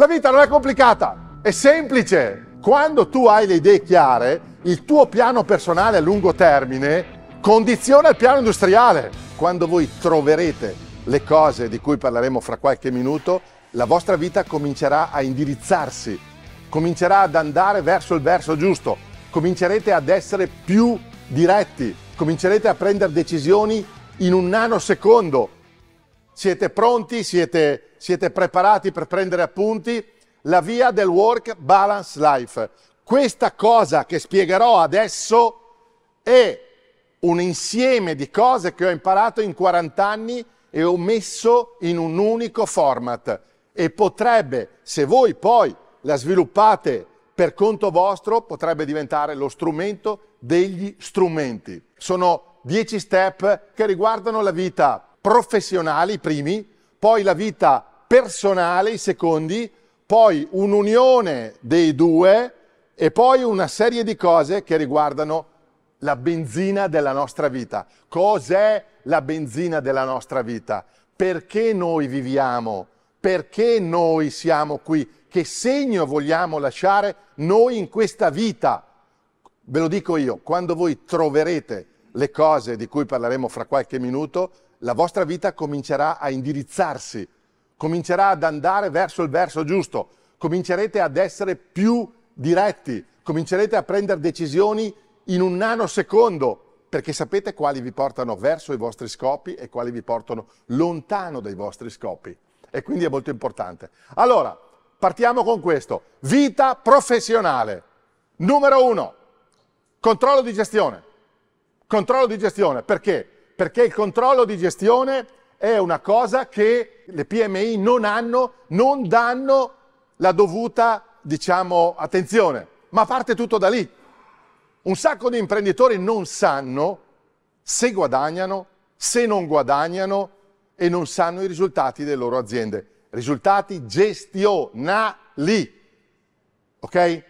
La vita non è complicata, è semplice. Quando tu hai le idee chiare, il tuo piano personale a lungo termine condiziona il piano industriale. Quando voi troverete le cose di cui parleremo fra qualche minuto, la vostra vita comincerà a indirizzarsi, comincerà ad andare verso il verso giusto, comincerete ad essere più diretti, comincerete a prendere decisioni in un nanosecondo siete pronti? Siete, siete preparati per prendere appunti? La via del Work Balance Life. Questa cosa che spiegherò adesso è un insieme di cose che ho imparato in 40 anni e ho messo in un unico format e potrebbe, se voi poi la sviluppate per conto vostro, potrebbe diventare lo strumento degli strumenti. Sono 10 step che riguardano la vita professionale i primi, poi la vita personale i secondi, poi un'unione dei due e poi una serie di cose che riguardano la benzina della nostra vita. Cos'è la benzina della nostra vita? Perché noi viviamo? Perché noi siamo qui? Che segno vogliamo lasciare noi in questa vita? Ve lo dico io, quando voi troverete le cose di cui parleremo fra qualche minuto, la vostra vita comincerà a indirizzarsi, comincerà ad andare verso il verso giusto, comincerete ad essere più diretti, comincerete a prendere decisioni in un nanosecondo, perché sapete quali vi portano verso i vostri scopi e quali vi portano lontano dai vostri scopi. E quindi è molto importante. Allora, partiamo con questo. Vita professionale. Numero uno, controllo di gestione. Controllo di gestione, perché? perché il controllo di gestione è una cosa che le PMI non hanno, non danno la dovuta, diciamo, attenzione. Ma parte tutto da lì. Un sacco di imprenditori non sanno se guadagnano, se non guadagnano e non sanno i risultati delle loro aziende. Risultati gestionali. Ok?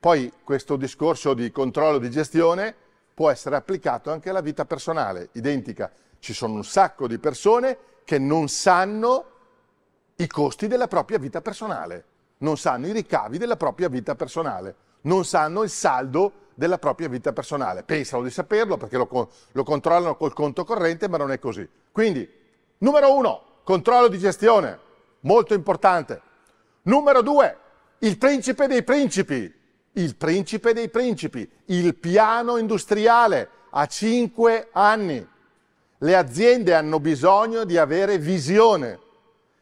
Poi questo discorso di controllo di gestione può essere applicato anche alla vita personale, identica. Ci sono un sacco di persone che non sanno i costi della propria vita personale, non sanno i ricavi della propria vita personale, non sanno il saldo della propria vita personale. Pensano di saperlo perché lo, lo controllano col conto corrente, ma non è così. Quindi, numero uno, controllo di gestione, molto importante. Numero due, il principe dei principi, il principe dei principi, il piano industriale a cinque anni. Le aziende hanno bisogno di avere visione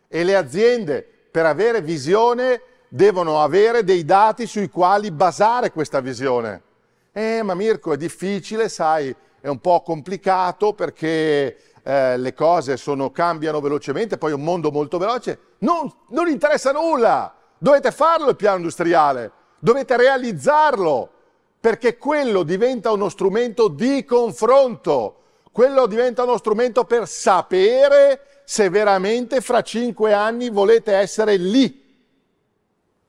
e le aziende per avere visione devono avere dei dati sui quali basare questa visione. Eh, ma Mirko è difficile, sai, è un po' complicato perché eh, le cose sono, cambiano velocemente, poi è un mondo molto veloce. Non, non interessa nulla, dovete farlo il piano industriale dovete realizzarlo, perché quello diventa uno strumento di confronto, quello diventa uno strumento per sapere se veramente fra cinque anni volete essere lì.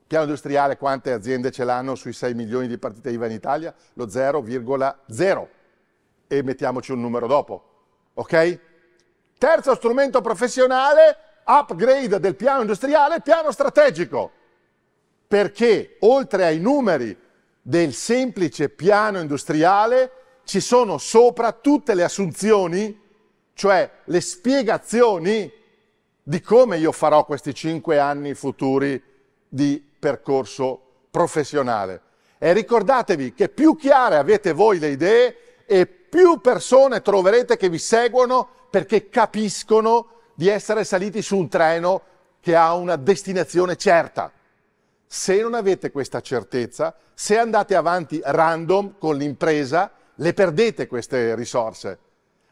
Piano industriale, quante aziende ce l'hanno sui 6 milioni di partite IVA in Italia? Lo 0,0. E mettiamoci un numero dopo, ok? Terzo strumento professionale, upgrade del piano industriale, piano strategico perché oltre ai numeri del semplice piano industriale ci sono sopra tutte le assunzioni, cioè le spiegazioni di come io farò questi cinque anni futuri di percorso professionale. E ricordatevi che più chiare avete voi le idee e più persone troverete che vi seguono perché capiscono di essere saliti su un treno che ha una destinazione certa. Se non avete questa certezza, se andate avanti random con l'impresa, le perdete queste risorse.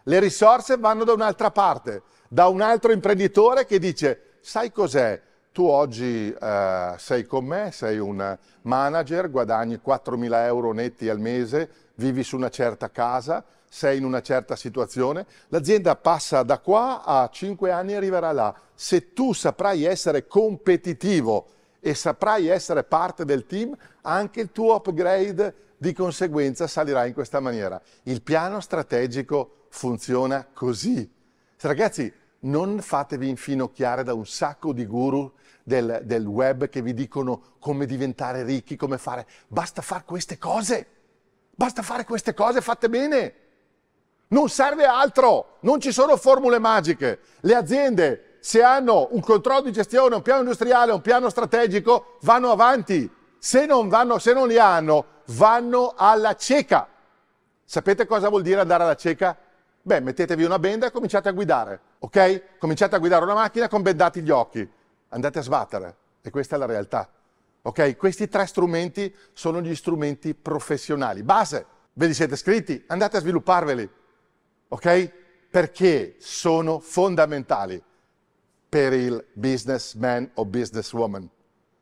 Le risorse vanno da un'altra parte, da un altro imprenditore che dice, sai cos'è? Tu oggi eh, sei con me, sei un manager, guadagni 4.000 euro netti al mese, vivi su una certa casa, sei in una certa situazione, l'azienda passa da qua a 5 anni e arriverà là. Se tu saprai essere competitivo e saprai essere parte del team, anche il tuo upgrade di conseguenza salirà in questa maniera. Il piano strategico funziona così. Ragazzi, non fatevi infinocchiare da un sacco di guru del, del web che vi dicono come diventare ricchi, come fare. Basta fare queste cose. Basta fare queste cose fatte bene. Non serve altro, non ci sono formule magiche. Le aziende se hanno un controllo di gestione, un piano industriale, un piano strategico, vanno avanti. Se non, vanno, se non li hanno, vanno alla cieca. Sapete cosa vuol dire andare alla cieca? Beh, mettetevi una benda e cominciate a guidare, ok? Cominciate a guidare una macchina con bendati gli occhi. Andate a sbattere. E questa è la realtà. Ok? Questi tre strumenti sono gli strumenti professionali. Base, ve li siete scritti, andate a svilupparveli. Ok? Perché sono fondamentali per il businessman o businesswoman.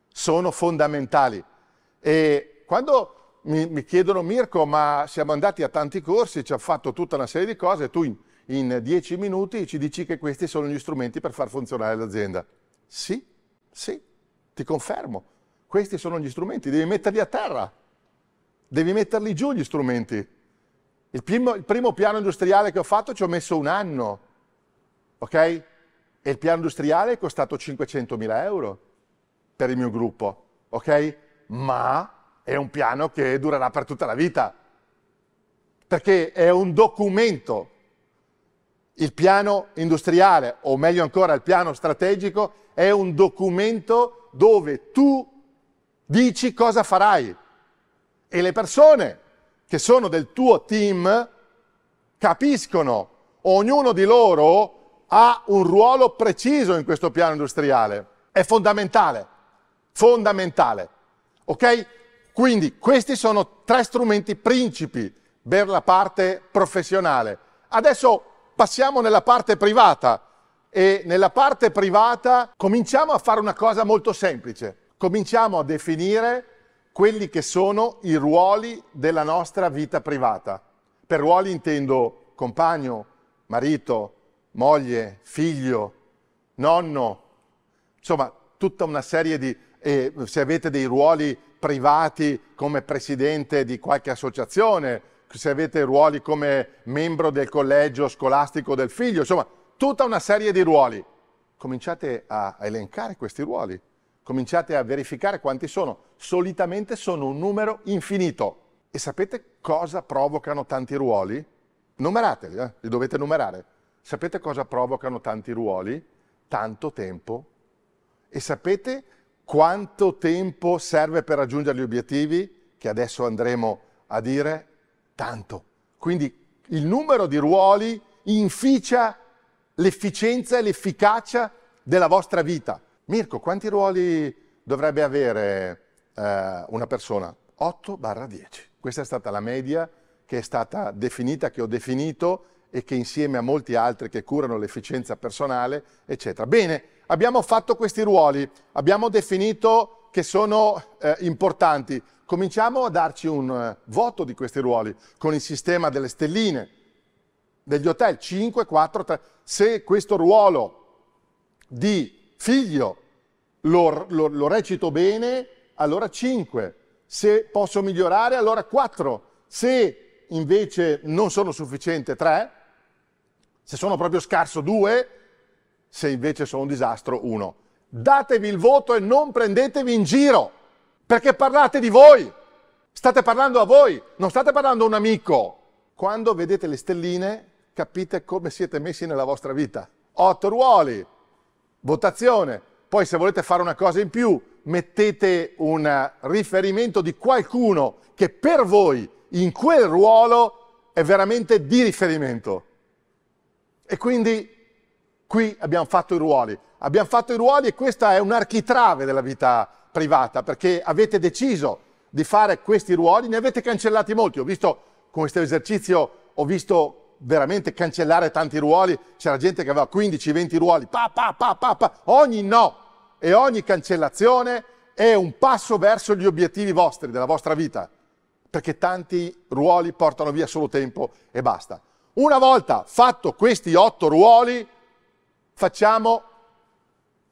Sono fondamentali. E quando mi, mi chiedono Mirko, ma siamo andati a tanti corsi, ci ha fatto tutta una serie di cose, tu in, in dieci minuti ci dici che questi sono gli strumenti per far funzionare l'azienda. Sì, sì, ti confermo. Questi sono gli strumenti, devi metterli a terra, devi metterli giù gli strumenti. Il primo, il primo piano industriale che ho fatto ci ho messo un anno, ok? E il piano industriale è costato 500.000 euro per il mio gruppo, ok? Ma è un piano che durerà per tutta la vita, perché è un documento. Il piano industriale, o meglio ancora il piano strategico, è un documento dove tu dici cosa farai e le persone che sono del tuo team capiscono, ognuno di loro ha un ruolo preciso in questo piano industriale, è fondamentale, fondamentale. Ok? Quindi questi sono tre strumenti principi per la parte professionale. Adesso passiamo nella parte privata e nella parte privata cominciamo a fare una cosa molto semplice. Cominciamo a definire quelli che sono i ruoli della nostra vita privata. Per ruoli intendo compagno, marito, moglie, figlio, nonno, insomma tutta una serie di, eh, se avete dei ruoli privati come presidente di qualche associazione, se avete ruoli come membro del collegio scolastico del figlio, insomma tutta una serie di ruoli. Cominciate a elencare questi ruoli, cominciate a verificare quanti sono. Solitamente sono un numero infinito. E sapete cosa provocano tanti ruoli? Numerateli, eh? li dovete numerare. Sapete cosa provocano tanti ruoli? Tanto tempo. E sapete quanto tempo serve per raggiungere gli obiettivi? Che adesso andremo a dire tanto. Quindi il numero di ruoli inficia l'efficienza e l'efficacia della vostra vita. Mirko, quanti ruoli dovrebbe avere eh, una persona? 8-10. barra Questa è stata la media che è stata definita, che ho definito e che insieme a molti altri che curano l'efficienza personale, eccetera. Bene, abbiamo fatto questi ruoli, abbiamo definito che sono eh, importanti. Cominciamo a darci un eh, voto di questi ruoli con il sistema delle stelline, degli hotel 5, 4, 3. Se questo ruolo di figlio lo, lo, lo recito bene, allora 5. Se posso migliorare, allora 4. Se invece non sono sufficienti tre, se sono proprio scarso due, se invece sono un disastro uno. Datevi il voto e non prendetevi in giro, perché parlate di voi, state parlando a voi, non state parlando a un amico. Quando vedete le stelline capite come siete messi nella vostra vita. Otto ruoli, votazione, poi se volete fare una cosa in più mettete un riferimento di qualcuno che per voi in quel ruolo è veramente di riferimento. E quindi qui abbiamo fatto i ruoli. Abbiamo fatto i ruoli e questa è un'architrave della vita privata, perché avete deciso di fare questi ruoli, ne avete cancellati molti. Ho visto con questo esercizio, ho visto veramente cancellare tanti ruoli, c'era gente che aveva 15-20 ruoli, pa, pa, pa, pa, pa, ogni no e ogni cancellazione è un passo verso gli obiettivi vostri, della vostra vita perché tanti ruoli portano via solo tempo e basta. Una volta fatto questi otto ruoli, facciamo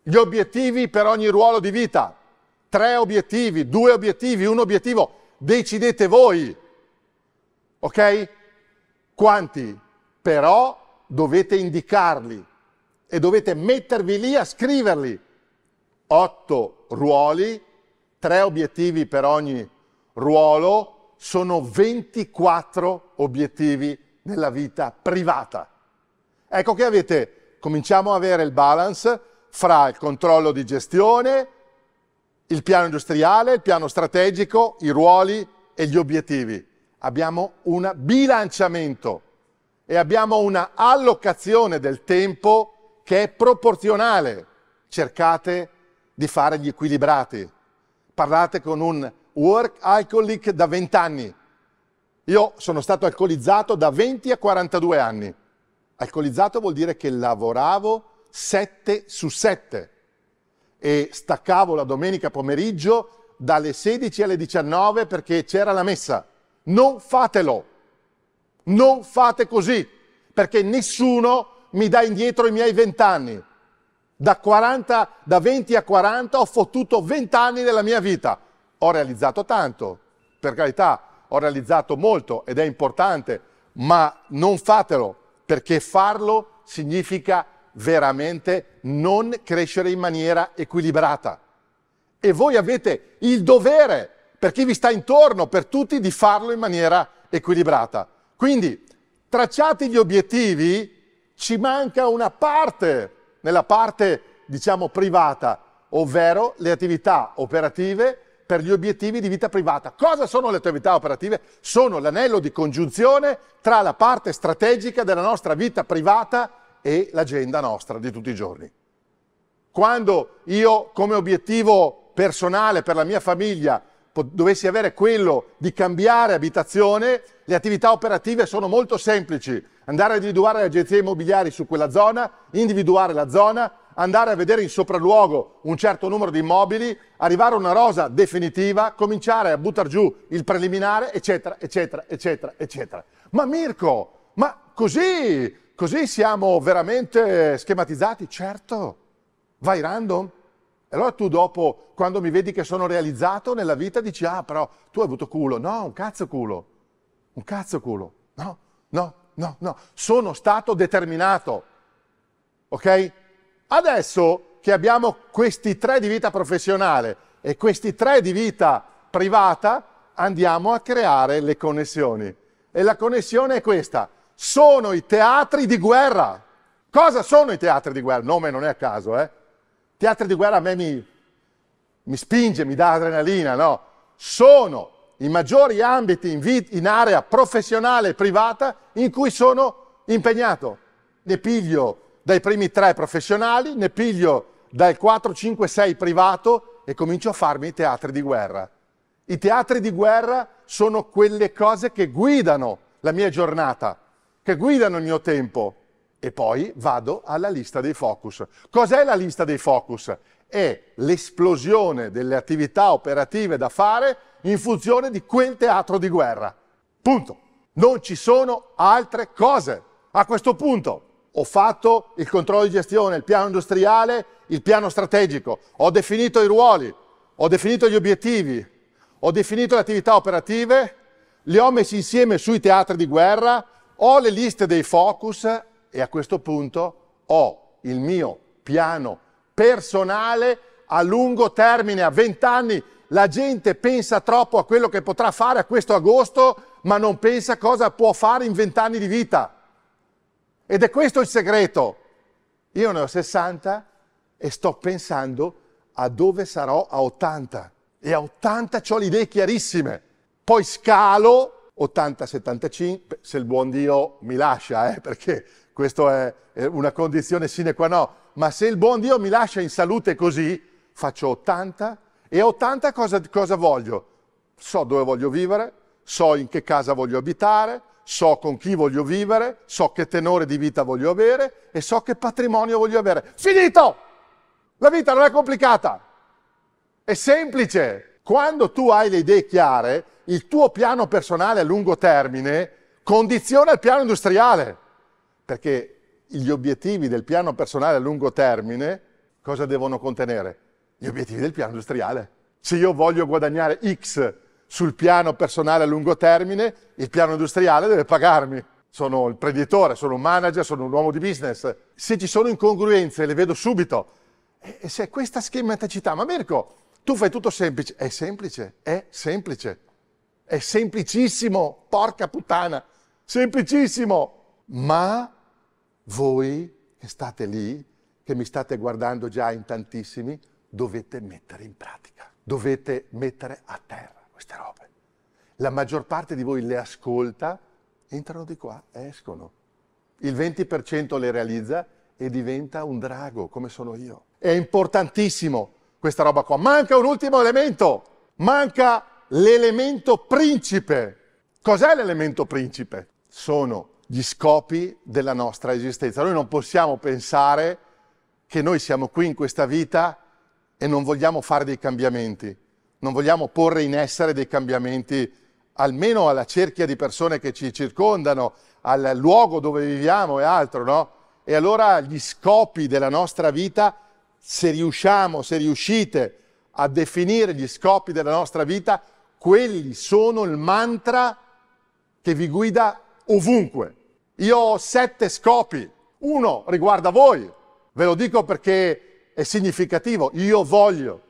gli obiettivi per ogni ruolo di vita. Tre obiettivi, due obiettivi, un obiettivo. Decidete voi. Ok? Quanti? Però dovete indicarli e dovete mettervi lì a scriverli. Otto ruoli, tre obiettivi per ogni ruolo, sono 24 obiettivi nella vita privata. Ecco che avete, cominciamo a avere il balance fra il controllo di gestione, il piano industriale, il piano strategico, i ruoli e gli obiettivi. Abbiamo un bilanciamento e abbiamo una allocazione del tempo che è proporzionale. Cercate di fare gli equilibrati. Parlate con un work alcoholic da 20 anni. Io sono stato alcolizzato da 20 a 42 anni. Alcolizzato vuol dire che lavoravo 7 su 7 e staccavo la domenica pomeriggio dalle 16 alle 19 perché c'era la messa. Non fatelo. Non fate così, perché nessuno mi dà indietro i miei 20 anni. Da, 40, da 20 a 40 ho fottuto 20 anni della mia vita ho realizzato tanto, per carità, ho realizzato molto ed è importante, ma non fatelo, perché farlo significa veramente non crescere in maniera equilibrata. E voi avete il dovere, per chi vi sta intorno, per tutti, di farlo in maniera equilibrata. Quindi, tracciati gli obiettivi, ci manca una parte, nella parte, diciamo, privata, ovvero le attività operative per gli obiettivi di vita privata. Cosa sono le attività operative? Sono l'anello di congiunzione tra la parte strategica della nostra vita privata e l'agenda nostra di tutti i giorni. Quando io come obiettivo personale per la mia famiglia dovessi avere quello di cambiare abitazione, le attività operative sono molto semplici. Andare a individuare le agenzie immobiliari su quella zona, individuare la zona, andare a vedere in sopralluogo un certo numero di immobili, arrivare a una rosa definitiva, cominciare a buttare giù il preliminare, eccetera, eccetera, eccetera, eccetera. Ma Mirko, ma così, così siamo veramente schematizzati? Certo, vai random. E allora tu dopo, quando mi vedi che sono realizzato nella vita, dici, ah però tu hai avuto culo. No, un cazzo culo. Un cazzo culo. No, no, no, no. Sono stato determinato. Ok? Adesso che abbiamo questi tre di vita professionale e questi tre di vita privata, andiamo a creare le connessioni. E la connessione è questa. Sono i teatri di guerra. Cosa sono i teatri di guerra? nome non è a caso, eh? Teatri di guerra a me mi, mi spinge, mi dà adrenalina, no? Sono i maggiori ambiti in, vita, in area professionale e privata in cui sono impegnato. Ne piglio dai primi tre professionali, ne piglio dal 4, 5, 6 privato e comincio a farmi i teatri di guerra. I teatri di guerra sono quelle cose che guidano la mia giornata, che guidano il mio tempo. E poi vado alla lista dei focus. Cos'è la lista dei focus? È l'esplosione delle attività operative da fare in funzione di quel teatro di guerra. Punto. Non ci sono altre cose. A questo punto ho fatto il controllo di gestione, il piano industriale, il piano strategico, ho definito i ruoli, ho definito gli obiettivi, ho definito le attività operative, li ho messi insieme sui teatri di guerra, ho le liste dei focus e a questo punto ho il mio piano personale a lungo termine, a 20 anni. La gente pensa troppo a quello che potrà fare a questo agosto, ma non pensa cosa può fare in 20 anni di vita. Ed è questo il segreto. Io ne ho 60 e sto pensando a dove sarò a 80. E a 80 ho le idee chiarissime. Poi scalo 80-75, se il buon Dio mi lascia, eh, perché questa è una condizione sine qua no. Ma se il buon Dio mi lascia in salute così, faccio 80 e a 80 cosa, cosa voglio? So dove voglio vivere, so in che casa voglio abitare, so con chi voglio vivere, so che tenore di vita voglio avere e so che patrimonio voglio avere. Finito! La vita non è complicata, è semplice. Quando tu hai le idee chiare, il tuo piano personale a lungo termine condiziona il piano industriale, perché gli obiettivi del piano personale a lungo termine cosa devono contenere? Gli obiettivi del piano industriale. Se io voglio guadagnare X sul piano personale a lungo termine, il piano industriale deve pagarmi. Sono il preditore, sono un manager, sono un uomo di business. Se ci sono incongruenze le vedo subito. E se questa schematicità, ma Mirko, tu fai tutto semplice. È semplice, è semplice. È semplicissimo, porca puttana. Semplicissimo. Ma voi che state lì, che mi state guardando già in tantissimi, dovete mettere in pratica. Dovete mettere a terra queste robe. La maggior parte di voi le ascolta, entrano di qua, escono. Il 20% le realizza e diventa un drago, come sono io. È importantissimo questa roba qua. Manca un ultimo elemento, manca l'elemento principe. Cos'è l'elemento principe? Sono gli scopi della nostra esistenza. Noi non possiamo pensare che noi siamo qui in questa vita e non vogliamo fare dei cambiamenti non vogliamo porre in essere dei cambiamenti almeno alla cerchia di persone che ci circondano, al luogo dove viviamo e altro, no? E allora gli scopi della nostra vita, se riusciamo, se riuscite a definire gli scopi della nostra vita, quelli sono il mantra che vi guida ovunque. Io ho sette scopi, uno riguarda voi, ve lo dico perché è significativo, io voglio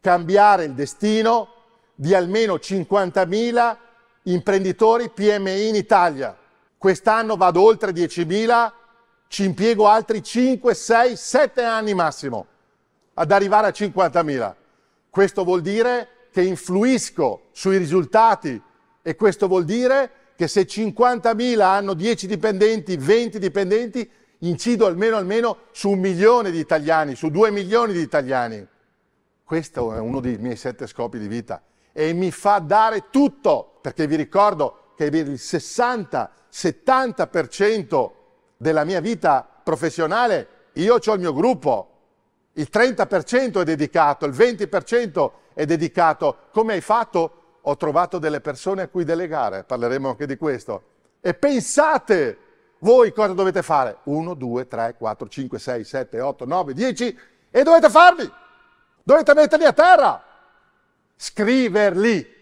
cambiare il destino di almeno 50.000 imprenditori PMI in Italia. Quest'anno vado oltre 10.000, ci impiego altri 5, 6, 7 anni massimo ad arrivare a 50.000. Questo vuol dire che influisco sui risultati e questo vuol dire che se 50.000 hanno 10 dipendenti, 20 dipendenti, incido almeno, almeno su un milione di italiani, su due milioni di italiani. Questo è uno dei miei sette scopi di vita e mi fa dare tutto, perché vi ricordo che il 60-70% della mia vita professionale io ho il mio gruppo, il 30% è dedicato, il 20% è dedicato. Come hai fatto? Ho trovato delle persone a cui delegare, parleremo anche di questo. E pensate voi cosa dovete fare? 1, 2, 3, 4, 5, 6, 7, 8, 9, 10 e dovete farli. Dovete metterli a terra, scriverli.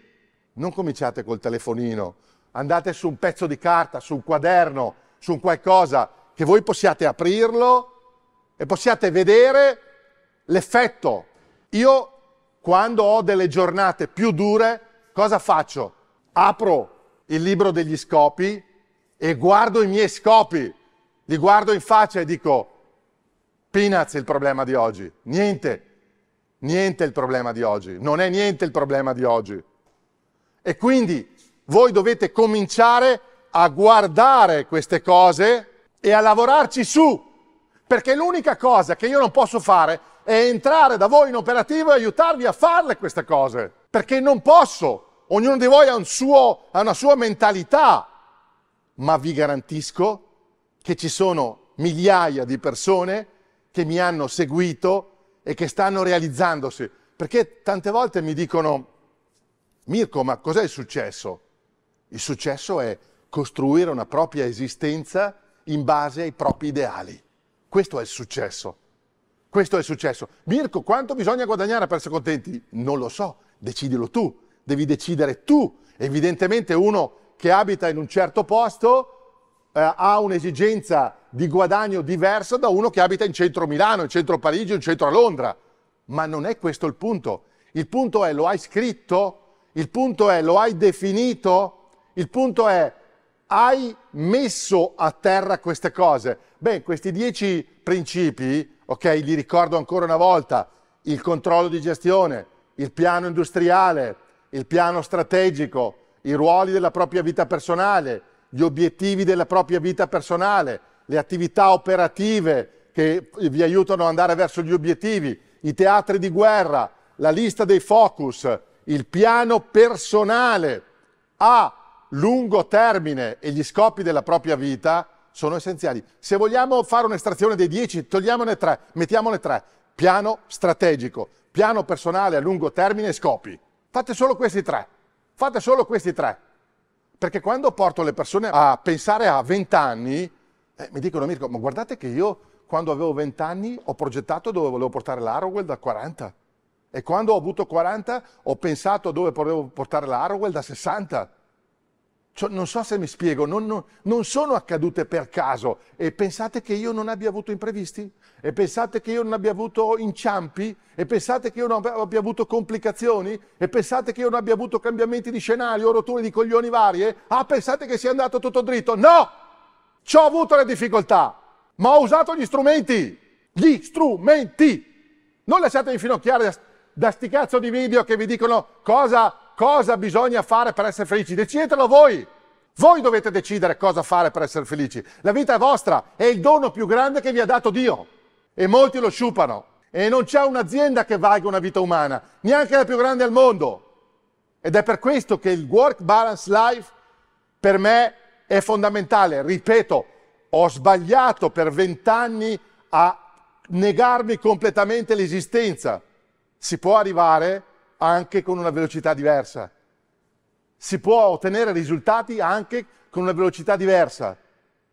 Non cominciate col telefonino, andate su un pezzo di carta, su un quaderno, su un qualcosa che voi possiate aprirlo e possiate vedere l'effetto. Io quando ho delle giornate più dure, cosa faccio? Apro il libro degli scopi e guardo i miei scopi, li guardo in faccia e dico, peanuts il problema di oggi, niente, Niente è il problema di oggi, non è niente il problema di oggi. E quindi voi dovete cominciare a guardare queste cose e a lavorarci su, perché l'unica cosa che io non posso fare è entrare da voi in operativo e aiutarvi a farle queste cose, perché non posso. Ognuno di voi ha, un suo, ha una sua mentalità, ma vi garantisco che ci sono migliaia di persone che mi hanno seguito e che stanno realizzandosi. Perché tante volte mi dicono, Mirko, ma cos'è il successo? Il successo è costruire una propria esistenza in base ai propri ideali. Questo è il successo. Questo è il successo. Mirko, quanto bisogna guadagnare per essere contenti? Non lo so, decidilo tu, devi decidere tu. Evidentemente uno che abita in un certo posto eh, ha un'esigenza di guadagno diversa da uno che abita in centro Milano, in centro Parigi, in centro Londra. Ma non è questo il punto. Il punto è lo hai scritto? Il punto è lo hai definito? Il punto è hai messo a terra queste cose? Beh, questi dieci principi, ok, li ricordo ancora una volta, il controllo di gestione, il piano industriale, il piano strategico, i ruoli della propria vita personale, gli obiettivi della propria vita personale, le attività operative che vi aiutano ad andare verso gli obiettivi, i teatri di guerra, la lista dei focus, il piano personale a lungo termine e gli scopi della propria vita sono essenziali. Se vogliamo fare un'estrazione dei 10, togliamone 3, mettiamone 3. Piano strategico, piano personale a lungo termine e scopi. Fate solo questi tre. Fate solo questi tre. Perché quando porto le persone a pensare a 20 anni, eh, mi dicono Mirko, ma guardate che io quando avevo 20 anni ho progettato dove volevo portare l'Arrowell da 40 e quando ho avuto 40 ho pensato dove volevo portare l'Arrowell da 60. Cioè, non so se mi spiego, non, non, non, sono accadute per caso e pensate che io non abbia avuto imprevisti? E pensate che io non abbia avuto inciampi? E pensate che io non abbia avuto complicazioni? E pensate che io non abbia avuto cambiamenti di scenario, rotture di coglioni varie? Ah, pensate che sia andato tutto dritto? No! Ci ho avuto le difficoltà, ma ho usato gli strumenti. Gli strumenti. Non lasciate infinocchiare da, da sti cazzo di video che vi dicono cosa, cosa bisogna fare per essere felici. Decidetelo voi. Voi dovete decidere cosa fare per essere felici. La vita è vostra, è il dono più grande che vi ha dato Dio. E molti lo sciupano. E non c'è un'azienda che valga una vita umana, neanche la più grande al mondo. Ed è per questo che il Work Balance Life per me è fondamentale, ripeto, ho sbagliato per vent'anni a negarmi completamente l'esistenza. Si può arrivare anche con una velocità diversa. Si può ottenere risultati anche con una velocità diversa.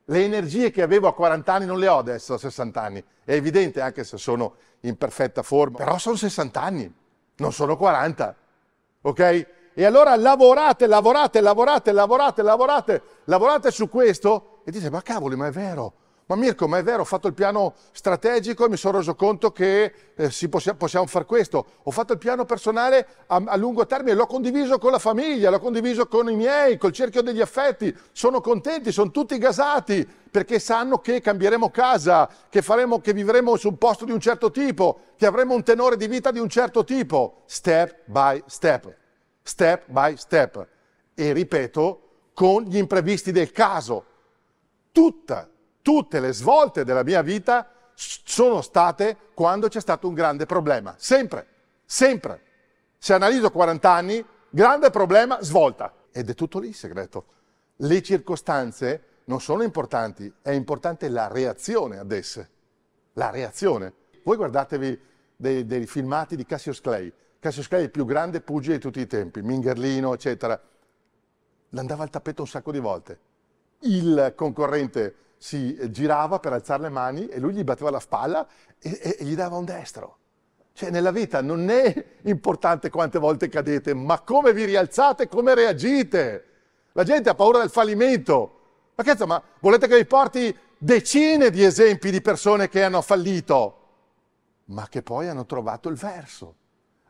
Le energie che avevo a 40 anni non le ho adesso a 60 anni. È evidente anche se sono in perfetta forma, però sono 60 anni, non sono 40. Ok? E allora lavorate, lavorate, lavorate, lavorate, lavorate, lavorate su questo e dite, ma cavoli, ma è vero. Ma Mirko, ma è vero, ho fatto il piano strategico e mi sono reso conto che eh, possi- possiamo fare questo. Ho fatto il piano personale a-, a lungo termine, l'ho condiviso con la famiglia, l'ho condiviso con i miei, col cerchio degli affetti. Sono contenti, sono tutti gasati perché sanno che cambieremo casa, che, faremo, che vivremo su un posto di un certo tipo, che avremo un tenore di vita di un certo tipo, step by step step by step e ripeto, con gli imprevisti del caso. Tutta, tutte le svolte della mia vita sono state quando c'è stato un grande problema, sempre, sempre. Se analizzo 40 anni, grande problema, svolta. Ed è tutto lì il segreto. Le circostanze non sono importanti, è importante la reazione ad esse. La reazione. Voi guardatevi dei, dei filmati di Cassius Clay, Cassius Cascioscai è il più grande pugile di tutti i tempi, Mingerlino, eccetera. L'andava al tappeto un sacco di volte. Il concorrente si girava per alzare le mani e lui gli batteva la spalla e, e, e gli dava un destro. Cioè, nella vita non è importante quante volte cadete, ma come vi rialzate, come reagite. La gente ha paura del fallimento. Ma che ma volete che vi porti decine di esempi di persone che hanno fallito, ma che poi hanno trovato il verso?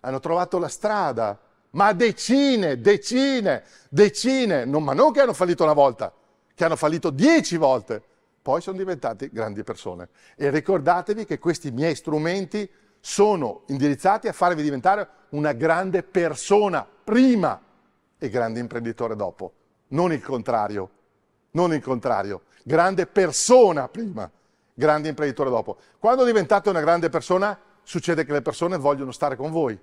hanno trovato la strada, ma decine, decine, decine, non, ma non che hanno fallito una volta, che hanno fallito dieci volte, poi sono diventati grandi persone. E ricordatevi che questi miei strumenti sono indirizzati a farvi diventare una grande persona prima e grande imprenditore dopo, non il contrario, non il contrario, grande persona prima, grande imprenditore dopo. Quando diventate una grande persona, succede che le persone vogliono stare con voi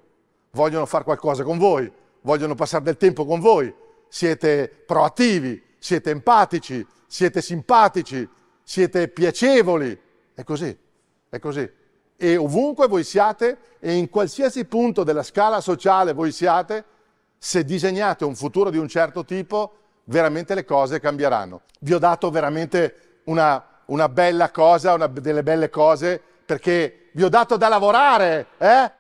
vogliono fare qualcosa con voi, vogliono passare del tempo con voi, siete proattivi, siete empatici, siete simpatici, siete piacevoli. È così, è così. E ovunque voi siate e in qualsiasi punto della scala sociale voi siate, se disegnate un futuro di un certo tipo, veramente le cose cambieranno. Vi ho dato veramente una, una bella cosa, una delle belle cose, perché vi ho dato da lavorare, eh?